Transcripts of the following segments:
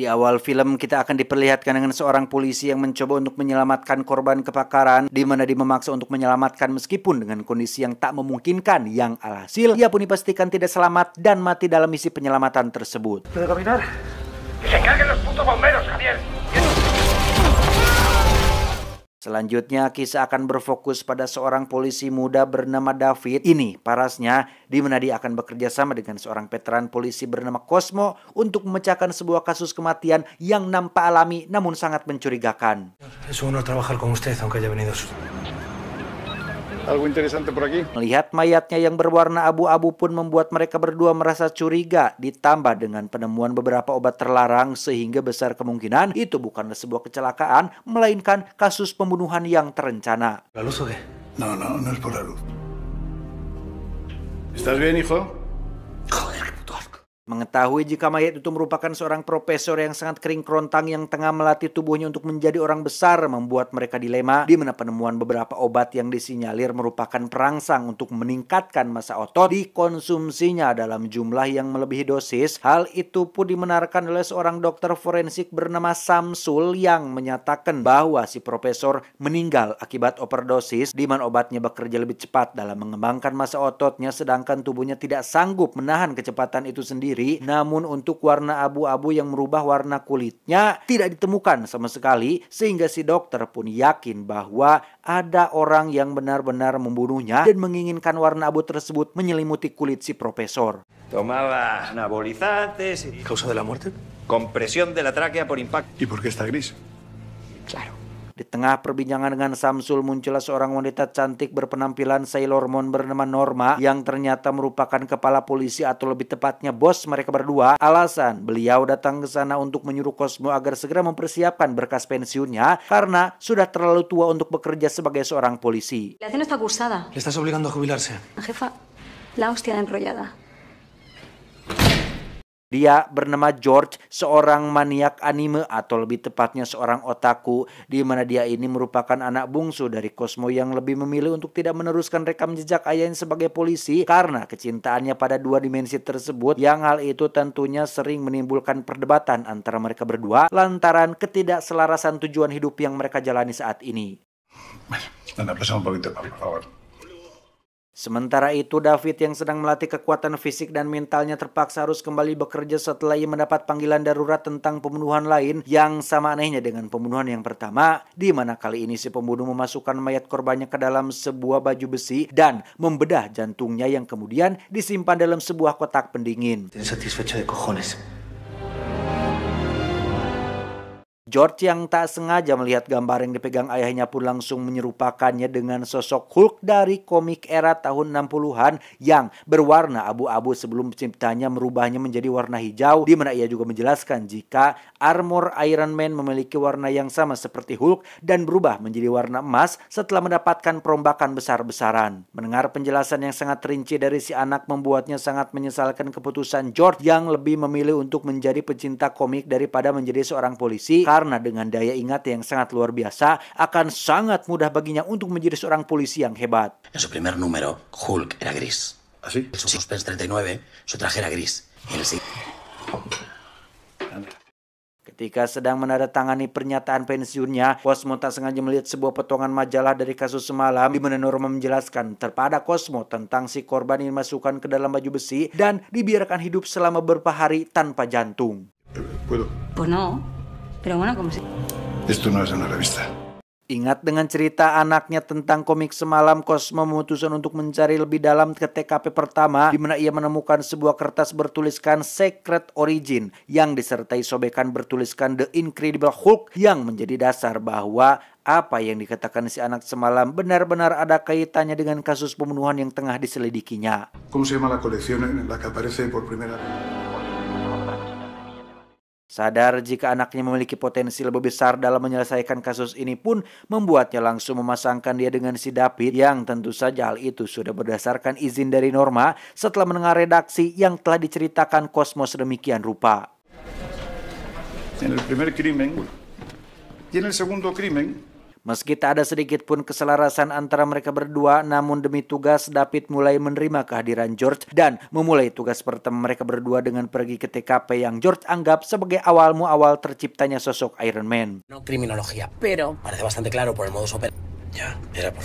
Di awal film kita akan diperlihatkan dengan seorang polisi yang mencoba untuk menyelamatkan korban kebakaran di mana dia memaksa untuk menyelamatkan meskipun dengan kondisi yang tak memungkinkan yang alhasil ia pun dipastikan tidak selamat dan mati dalam misi penyelamatan tersebut. Selanjutnya kisah akan berfokus pada seorang polisi muda bernama David. Ini parasnya di mana dia akan bekerja sama dengan seorang veteran polisi bernama Cosmo untuk memecahkan sebuah kasus kematian yang nampak alami namun sangat mencurigakan. Es un honor trabajar con usted aunque haya venido Algo interesante por aquí. Melihat mayatnya yang berwarna abu-abu pun membuat mereka berdua merasa curiga, ditambah dengan penemuan beberapa obat terlarang sehingga besar kemungkinan itu bukanlah sebuah kecelakaan, melainkan kasus pembunuhan yang terencana. La luz No, no, no es por la luz. ¿Estás bien, hijo? Mengetahui jika mayat itu merupakan seorang profesor yang sangat kering kerontang yang tengah melatih tubuhnya untuk menjadi orang besar membuat mereka dilema di mana penemuan beberapa obat yang disinyalir merupakan perangsang untuk meningkatkan masa otot dikonsumsinya dalam jumlah yang melebihi dosis. Hal itu pun dimenarkan oleh seorang dokter forensik bernama Samsul yang menyatakan bahwa si profesor meninggal akibat overdosis di mana obatnya bekerja lebih cepat dalam mengembangkan masa ototnya sedangkan tubuhnya tidak sanggup menahan kecepatan itu sendiri sendiri, namun untuk warna abu-abu yang merubah warna kulitnya tidak ditemukan sama sekali sehingga si dokter pun yakin bahwa ada orang yang benar-benar membunuhnya dan menginginkan warna abu tersebut menyelimuti kulit si profesor. Tomaba anabolizantes. ¿Causa de la muerte? Compresión de la tráquea por impacto. ¿Y por qué está gris? Claro. Di tengah perbincangan dengan Samsul muncullah seorang wanita cantik berpenampilan Sailor Moon bernama Norma yang ternyata merupakan kepala polisi atau lebih tepatnya bos mereka berdua. Alasan beliau datang ke sana untuk menyuruh Cosmo agar segera mempersiapkan berkas pensiunnya karena sudah terlalu tua untuk bekerja sebagai seorang polisi. La dia bernama George, seorang maniak anime atau lebih tepatnya seorang otaku di mana dia ini merupakan anak bungsu dari Cosmo yang lebih memilih untuk tidak meneruskan rekam jejak ayahnya sebagai polisi karena kecintaannya pada dua dimensi tersebut yang hal itu tentunya sering menimbulkan perdebatan antara mereka berdua lantaran ketidakselarasan tujuan hidup yang mereka jalani saat ini. Mas, Sementara itu, David yang sedang melatih kekuatan fisik dan mentalnya terpaksa harus kembali bekerja setelah ia mendapat panggilan darurat tentang pembunuhan lain yang sama anehnya dengan pembunuhan yang pertama, di mana kali ini si pembunuh memasukkan mayat korbannya ke dalam sebuah baju besi dan membedah jantungnya yang kemudian disimpan dalam sebuah kotak pendingin. George yang tak sengaja melihat gambar yang dipegang ayahnya pun langsung menyerupakannya dengan sosok Hulk dari komik era tahun 60-an yang berwarna abu-abu sebelum penciptanya merubahnya menjadi warna hijau di mana ia juga menjelaskan jika armor Iron Man memiliki warna yang sama seperti Hulk dan berubah menjadi warna emas setelah mendapatkan perombakan besar-besaran. Mendengar penjelasan yang sangat rinci dari si anak membuatnya sangat menyesalkan keputusan George yang lebih memilih untuk menjadi pecinta komik daripada menjadi seorang polisi karena dengan daya ingat yang sangat luar biasa akan sangat mudah baginya untuk menjadi seorang polisi yang hebat. En su primer número, Hulk era gris. ¿Ah, sí? Su suspense 39, su traje era gris. El... Ketika sedang menandatangani pernyataan pensiunnya, Cosmo tak sengaja melihat sebuah potongan majalah dari kasus semalam di mana Norma menjelaskan terpada Cosmo tentang si korban yang dimasukkan ke dalam baju besi dan dibiarkan hidup selama beberapa hari tanpa jantung. Pues no, Pero bueno, como Ingat dengan cerita anaknya tentang komik semalam, Cosmo memutuskan untuk mencari lebih dalam ke TKP pertama di mana ia menemukan sebuah kertas bertuliskan Secret Origin yang disertai sobekan bertuliskan The Incredible Hulk yang menjadi dasar bahwa apa yang dikatakan si anak semalam benar-benar ada kaitannya dengan kasus pembunuhan yang tengah diselidikinya. se la colección la que aparece por primera vez? Sadar jika anaknya memiliki potensi lebih besar dalam menyelesaikan kasus ini pun membuatnya langsung memasangkan dia dengan si David yang tentu saja hal itu sudah berdasarkan izin dari Norma setelah mendengar redaksi yang telah diceritakan Kosmos demikian rupa. En el primer crimen y en el segundo crimen Meski tak ada sedikit pun keselarasan antara mereka berdua, namun demi tugas David mulai menerima kehadiran George dan memulai tugas pertama mereka berdua dengan pergi ke TKP yang George anggap sebagai awal muawal terciptanya sosok Iron Man. No claro Ya, era por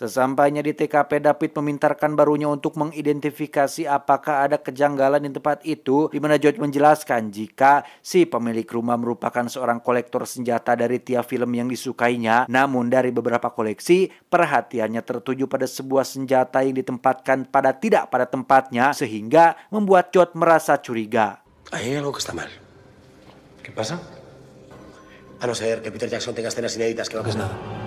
Sesampainya di TKP, David memintarkan barunya untuk mengidentifikasi apakah ada kejanggalan di tempat itu, di mana George menjelaskan jika si pemilik rumah merupakan seorang kolektor senjata dari tiap film yang disukainya. Namun dari beberapa koleksi, perhatiannya tertuju pada sebuah senjata yang ditempatkan pada tidak pada tempatnya, sehingga membuat George merasa curiga. Ayo, algo que está mal. ¿Qué pasa? A ah, no ser que Peter Jackson tenga escenas inéditas que no es nada.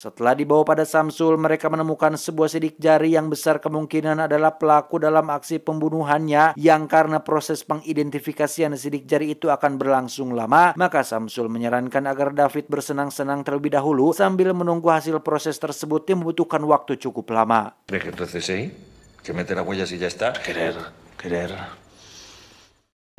Setelah dibawa pada Samsul, mereka menemukan sebuah sidik jari yang besar kemungkinan adalah pelaku dalam aksi pembunuhannya yang karena proses pengidentifikasian sidik jari itu akan berlangsung lama, maka Samsul menyarankan agar David bersenang-senang terlebih dahulu sambil menunggu hasil proses tersebut yang membutuhkan waktu cukup lama.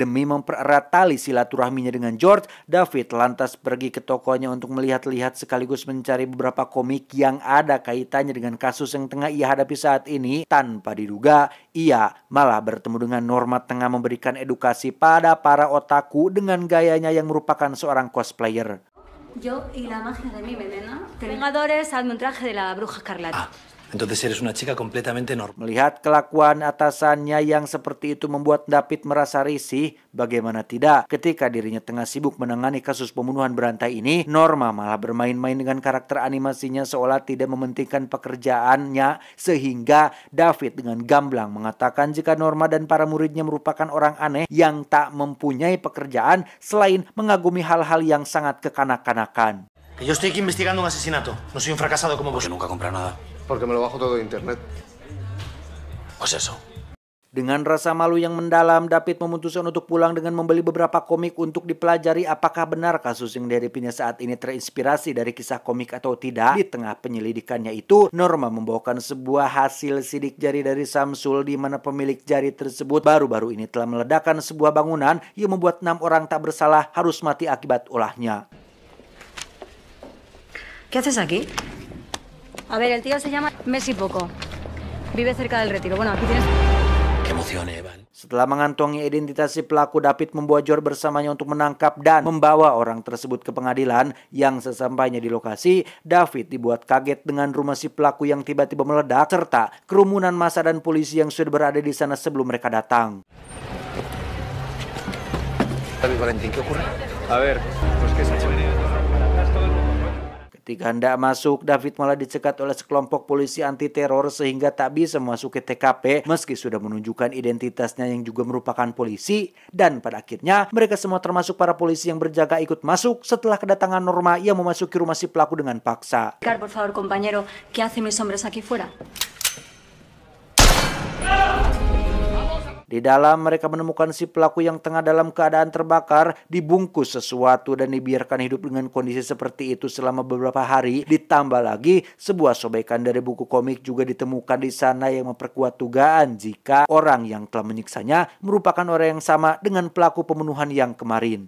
Demi mempererat tali silaturahminya dengan George, David lantas pergi ke tokonya untuk melihat-lihat sekaligus mencari beberapa komik yang ada kaitannya dengan kasus yang tengah ia hadapi saat ini. Tanpa diduga, ia malah bertemu dengan Norma tengah memberikan edukasi pada para otaku dengan gayanya yang merupakan seorang cosplayer. Yo y la magia de mi veneno. Vengadores, hazme un traje de la bruja escarlata. Ah. Entonces eres una chica completamente normal. Melihat kelakuan atasannya yang seperti itu membuat David merasa risih, bagaimana tidak? Ketika dirinya tengah sibuk menangani kasus pembunuhan berantai ini, Norma malah bermain-main dengan karakter animasinya seolah tidak mementingkan pekerjaannya sehingga David dengan gamblang mengatakan jika Norma dan para muridnya merupakan orang aneh yang tak mempunyai pekerjaan selain mengagumi hal-hal yang sangat kekanak-kanakan. Yo estoy aquí investigando un asesinato. No soy un fracasado como vos. Porque nunca compré nada. Porque me lo bajo todo de internet. Pues eso. Dengan rasa malu yang mendalam, David memutuskan untuk pulang dengan membeli beberapa komik untuk dipelajari apakah benar kasus yang dihadapinya saat ini terinspirasi dari kisah komik atau tidak. Di tengah penyelidikannya itu, Norma membawakan sebuah hasil sidik jari dari Samsul di mana pemilik jari tersebut baru-baru ini telah meledakkan sebuah bangunan yang membuat enam orang tak bersalah harus mati akibat ulahnya. Kita sakit. A ver, el tío se llama Messi Poco. Vive cerca del retiro. Bueno, aquí tienes... Qué emoción, Evan. Eh, Setelah mengantongi identitas si pelaku, David membuat jor bersamanya untuk menangkap dan membawa orang tersebut ke pengadilan yang sesampainya di lokasi, David dibuat kaget dengan rumah si pelaku yang tiba-tiba meledak serta kerumunan massa dan polisi yang sudah berada di sana sebelum mereka datang. Tapi Valentin, ¿qué ocurre? A ver, pues que se ha hecho. Ketika hendak masuk, David malah dicekat oleh sekelompok polisi anti teror sehingga tak bisa masuk ke TKP meski sudah menunjukkan identitasnya yang juga merupakan polisi dan pada akhirnya mereka semua termasuk para polisi yang berjaga ikut masuk setelah kedatangan Norma yang memasuki rumah si pelaku dengan paksa. Por favor, compañero, ¿qué hacen mis hombres aquí fuera? Di dalam mereka menemukan si pelaku yang tengah dalam keadaan terbakar, dibungkus sesuatu dan dibiarkan hidup dengan kondisi seperti itu selama beberapa hari. Ditambah lagi sebuah sobekan dari buku komik juga ditemukan di sana yang memperkuat dugaan jika orang yang telah menyiksanya merupakan orang yang sama dengan pelaku pembunuhan yang kemarin.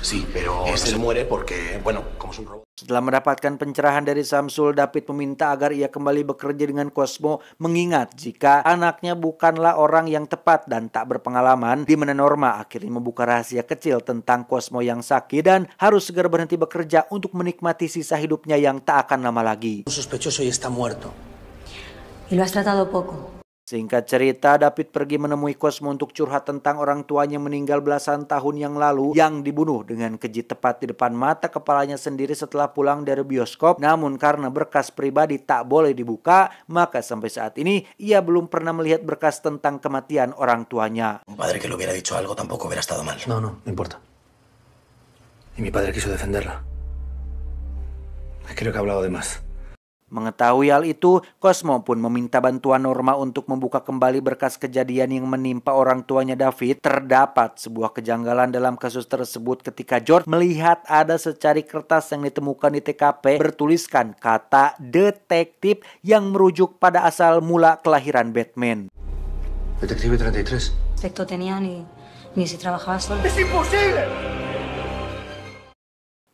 Sí, pero eh, se muere porque, bueno, como es un robot. Setelah mendapatkan pencerahan dari Samsul, David meminta agar ia kembali bekerja dengan Cosmo mengingat jika anaknya bukanlah orang yang tepat dan tak berpengalaman di mana Norma akhirnya membuka rahasia kecil tentang Cosmo yang sakit dan harus segera berhenti bekerja untuk menikmati sisa hidupnya yang tak akan lama lagi. sospechoso y está muerto. Y lo has tratado poco. Singkat cerita, David pergi menemui Cosmo untuk curhat tentang orang tuanya meninggal belasan tahun yang lalu yang dibunuh dengan keji tepat di depan mata kepalanya sendiri setelah pulang dari bioskop. Namun karena berkas pribadi tak boleh dibuka, maka sampai saat ini ia belum pernah melihat berkas tentang kematian orang tuanya. mi padre quiso defenderla. Creo que ha hablado de más. Mengetahui hal itu, Cosmo pun meminta bantuan Norma untuk membuka kembali berkas kejadian yang menimpa orang tuanya David. Terdapat sebuah kejanggalan dalam kasus tersebut ketika George melihat ada secari kertas yang ditemukan di TKP bertuliskan kata detektif yang merujuk pada asal mula kelahiran Batman. Detektif 33. Secto tenía ni si trabajaba solo. Es imposible.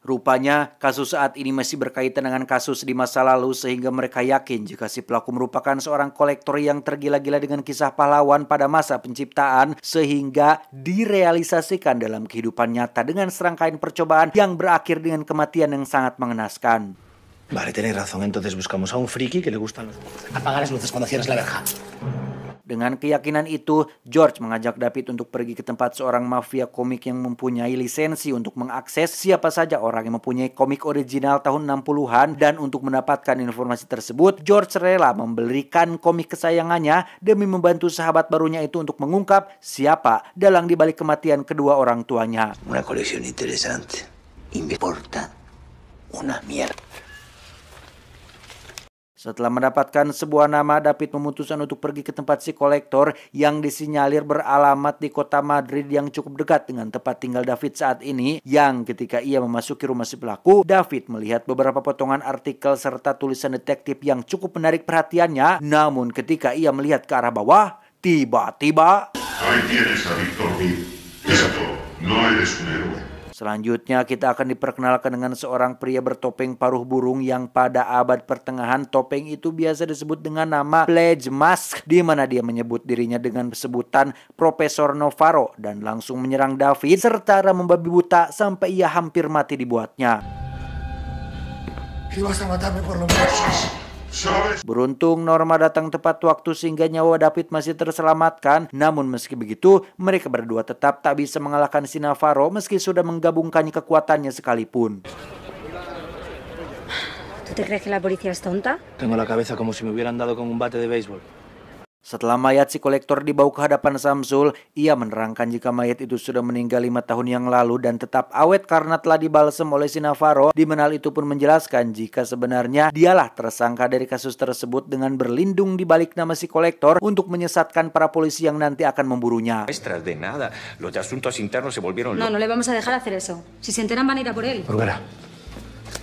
Rupanya, kasus saat ini masih berkaitan dengan kasus di masa lalu sehingga mereka yakin jika si pelaku merupakan seorang kolektor yang tergila-gila dengan kisah pahlawan pada masa penciptaan sehingga direalisasikan dalam kehidupan nyata dengan serangkaian percobaan yang berakhir dengan kematian yang sangat mengenaskan. Vale, tenéis razón. Entonces buscamos a un friki que le gustan los... Apagar las luces cuando cierres la verja. Dengan keyakinan itu, George mengajak David untuk pergi ke tempat seorang mafia komik yang mempunyai lisensi untuk mengakses siapa saja orang yang mempunyai komik original tahun 60-an dan untuk mendapatkan informasi tersebut, George rela memberikan komik kesayangannya demi membantu sahabat barunya itu untuk mengungkap siapa dalang dibalik kematian kedua orang tuanya. Una colección interesante, importante, una mierda. Setelah mendapatkan sebuah nama, David memutuskan untuk pergi ke tempat si kolektor yang disinyalir beralamat di kota Madrid yang cukup dekat dengan tempat tinggal David saat ini yang ketika ia memasuki rumah si pelaku, David melihat beberapa potongan artikel serta tulisan detektif yang cukup menarik perhatiannya. Namun ketika ia melihat ke arah bawah, tiba-tiba... Selanjutnya kita akan diperkenalkan dengan seorang pria bertopeng paruh burung yang pada abad pertengahan topeng itu biasa disebut dengan nama Pledge Mask di mana dia menyebut dirinya dengan sebutan Profesor Novaro dan langsung menyerang David serta membabi buta sampai ia hampir mati dibuatnya. Beruntung Norma datang tepat waktu sehingga nyawa David masih terselamatkan. Namun meski begitu, mereka berdua tetap tak bisa mengalahkan si meski sudah menggabungkannya kekuatannya sekalipun. ¿Tú te crees que la policía es tonta? Tengo la cabeza como si me hubieran dado con un bate de béisbol. Setelah mayat si kolektor dibawa ke hadapan Samsul, ia menerangkan jika mayat itu sudah meninggal lima tahun yang lalu dan tetap awet karena telah dibalsem oleh si Navarro. menal itu pun menjelaskan jika sebenarnya dialah tersangka dari kasus tersebut dengan berlindung di balik nama si kolektor untuk menyesatkan para polisi yang nanti akan memburunya. No, no le vamos a dejar hacer eso. Si se enteran van a ir por él.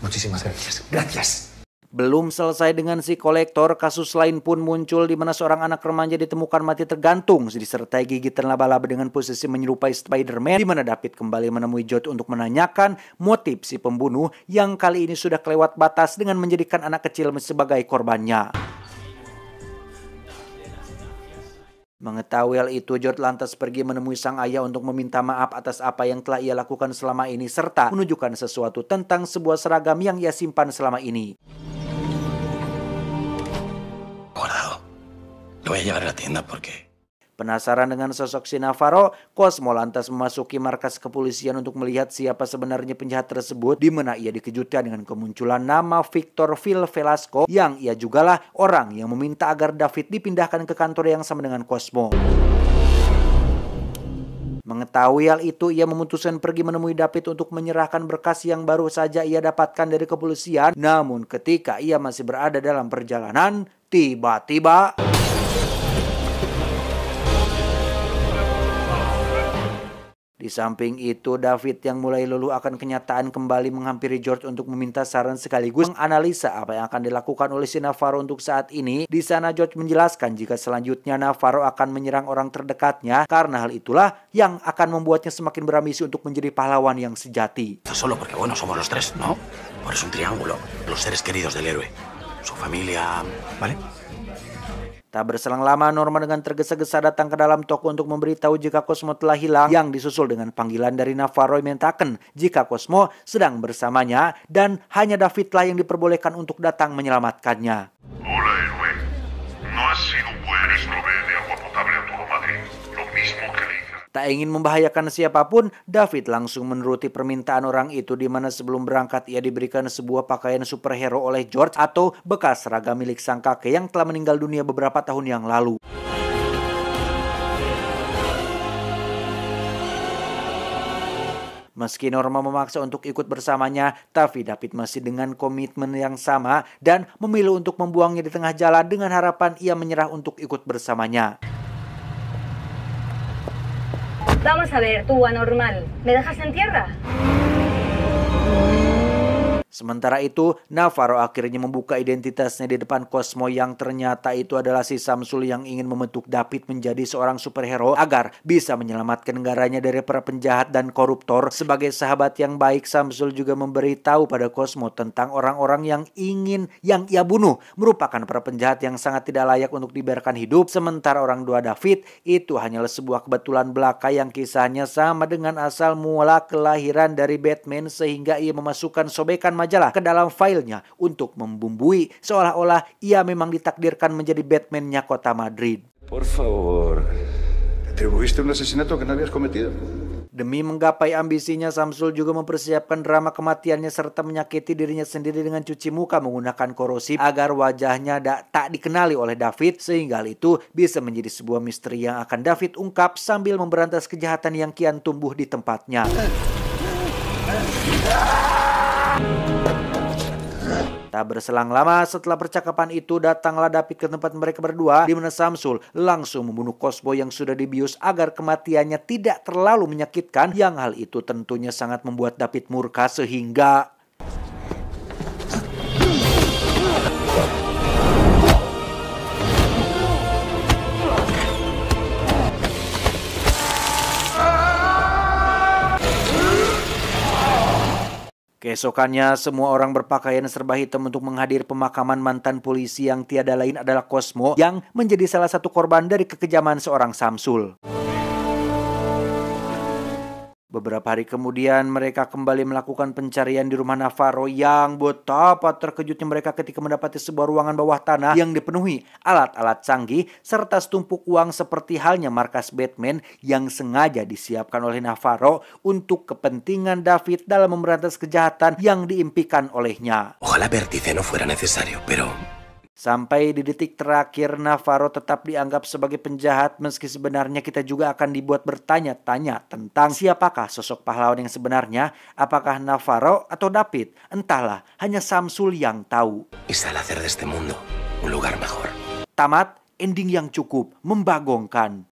muchísimas Gracias. Belum selesai dengan si kolektor, kasus lain pun muncul di mana seorang anak remaja ditemukan mati tergantung disertai gigitan laba-laba dengan posisi menyerupai Spider-Man di mana David kembali menemui Jod untuk menanyakan motif si pembunuh yang kali ini sudah kelewat batas dengan menjadikan anak kecil sebagai korbannya. Mengetahui hal itu, George lantas pergi menemui sang ayah untuk meminta maaf atas apa yang telah ia lakukan selama ini serta menunjukkan sesuatu tentang sebuah seragam yang ia simpan selama ini. voy a llevar a la tienda porque... Penasaran dengan sosok Sinavaro, Cosmo lantas memasuki markas kepolisian untuk melihat siapa sebenarnya penjahat tersebut di mana ia dikejutkan dengan kemunculan nama Victor Phil Velasco yang ia jugalah orang yang meminta agar David dipindahkan ke kantor yang sama dengan Cosmo. Mengetahui hal itu, ia memutuskan pergi menemui David untuk menyerahkan berkas yang baru saja ia dapatkan dari kepolisian. Namun ketika ia masih berada dalam perjalanan, tiba-tiba... Di samping itu, David yang mulai lulu akan kenyataan kembali menghampiri George untuk meminta saran sekaligus menganalisa apa yang akan dilakukan oleh si Navarro untuk saat ini. Di sana George menjelaskan jika selanjutnya Navarro akan menyerang orang terdekatnya karena hal itulah yang akan membuatnya semakin berambisi untuk menjadi pahlawan yang sejati. Solo porque bueno somos los tres, ¿no? Por un triángulo, los seres queridos del héroe, su familia, ¿vale? Tak berselang lama, Norma dengan tergesa-gesa datang ke dalam toko untuk memberitahu jika Cosmo telah hilang yang disusul dengan panggilan dari Navarro mentaken jika Cosmo sedang bersamanya dan hanya Davidlah yang diperbolehkan untuk datang menyelamatkannya. Hola, Tak ingin membahayakan siapapun, David langsung menuruti permintaan orang itu di mana sebelum berangkat ia diberikan sebuah pakaian superhero oleh George atau bekas seragam milik sang kakek yang telah meninggal dunia beberapa tahun yang lalu. Meski Norma memaksa untuk ikut bersamanya, tapi David masih dengan komitmen yang sama dan memilih untuk membuangnya di tengah jalan dengan harapan ia menyerah untuk ikut bersamanya. Vamos a ver, tú anormal, ¿me dejas en tierra? Sementara itu, Navarro akhirnya membuka identitasnya di depan Cosmo yang ternyata itu adalah si Samsul yang ingin membentuk David menjadi seorang superhero agar bisa menyelamatkan negaranya dari para penjahat dan koruptor. Sebagai sahabat yang baik, Samsul juga memberitahu pada Cosmo tentang orang-orang yang ingin yang ia bunuh merupakan para penjahat yang sangat tidak layak untuk dibiarkan hidup. Sementara orang dua David itu hanyalah sebuah kebetulan belaka yang kisahnya sama dengan asal mula kelahiran dari Batman sehingga ia memasukkan sobekan majalah ke dalam filenya untuk membumbui seolah-olah ia memang ditakdirkan menjadi Batman-nya kota Madrid. Por favor, Demi menggapai ambisinya, Samsul juga mempersiapkan drama kematiannya serta menyakiti dirinya sendiri dengan cuci muka menggunakan korosif agar wajahnya tak dikenali oleh David sehingga hal itu bisa menjadi sebuah misteri yang akan David ungkap sambil memberantas kejahatan yang kian tumbuh di tempatnya. Tak berselang lama setelah percakapan itu datanglah David ke tempat mereka berdua di mana Samsul langsung membunuh Kosbo yang sudah dibius agar kematiannya tidak terlalu menyakitkan yang hal itu tentunya sangat membuat David murka sehingga Keesokannya, semua orang berpakaian serba hitam untuk menghadiri pemakaman mantan polisi yang tiada lain adalah Cosmo yang menjadi salah satu korban dari kekejaman seorang Samsul. Beberapa hari kemudian mereka kembali melakukan pencarian di rumah Navarro yang betapa terkejutnya mereka ketika mendapati sebuah ruangan bawah tanah yang dipenuhi alat-alat canggih serta setumpuk uang seperti halnya markas Batman yang sengaja disiapkan oleh Navarro untuk kepentingan David dalam memberantas kejahatan yang diimpikan olehnya. Ojalá vértice no fuera necesario, pero Sampai di detik terakhir Navarro tetap dianggap sebagai penjahat meski sebenarnya kita juga akan dibuat bertanya-tanya tentang siapakah sosok pahlawan yang sebenarnya, apakah Navarro atau David. Entahlah, hanya Samsul yang tahu. Tamat ending yang cukup membagongkan.